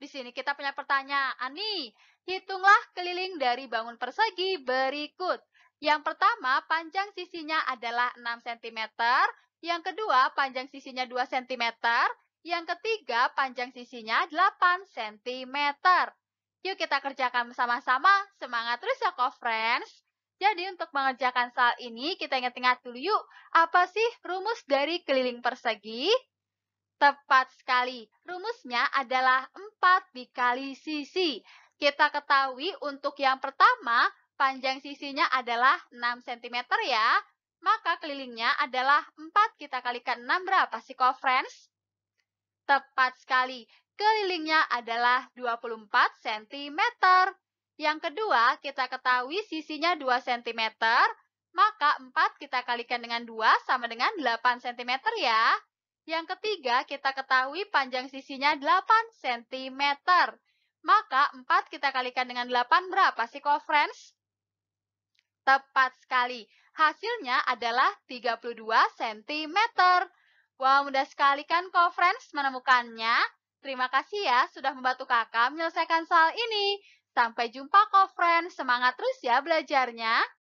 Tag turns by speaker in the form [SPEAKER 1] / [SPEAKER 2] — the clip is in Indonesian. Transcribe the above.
[SPEAKER 1] Di sini kita punya pertanyaan nih. Hitunglah keliling dari bangun persegi berikut. Yang pertama, panjang sisinya adalah 6 cm. Yang kedua, panjang sisinya 2 cm. Yang ketiga, panjang sisinya 8 cm. Yuk kita kerjakan bersama-sama. Semangat terus ya, kok, friends. Jadi untuk mengerjakan soal ini, kita ingat-ingat dulu yuk, apa sih rumus dari keliling persegi? Tepat sekali, rumusnya adalah 4 4 dikali sisi. Kita ketahui untuk yang pertama, panjang sisinya adalah 6 cm ya. Maka kelilingnya adalah 4 kita kalikan 6 berapa sih kok, friends? Tepat sekali, kelilingnya adalah 24 cm. Yang kedua, kita ketahui sisinya 2 cm, maka 4 kita kalikan dengan 2 sama dengan 8 cm ya. Yang ketiga, kita ketahui panjang sisinya 8 cm. Maka 4 kita kalikan dengan 8 berapa sih, kok, friends? Tepat sekali. Hasilnya adalah 32 cm. Wah, wow, mudah sekali kan, kok, friends, menemukannya? Terima kasih ya sudah membantu kakak menyelesaikan soal ini. Sampai jumpa, kok, friends. Semangat terus ya belajarnya.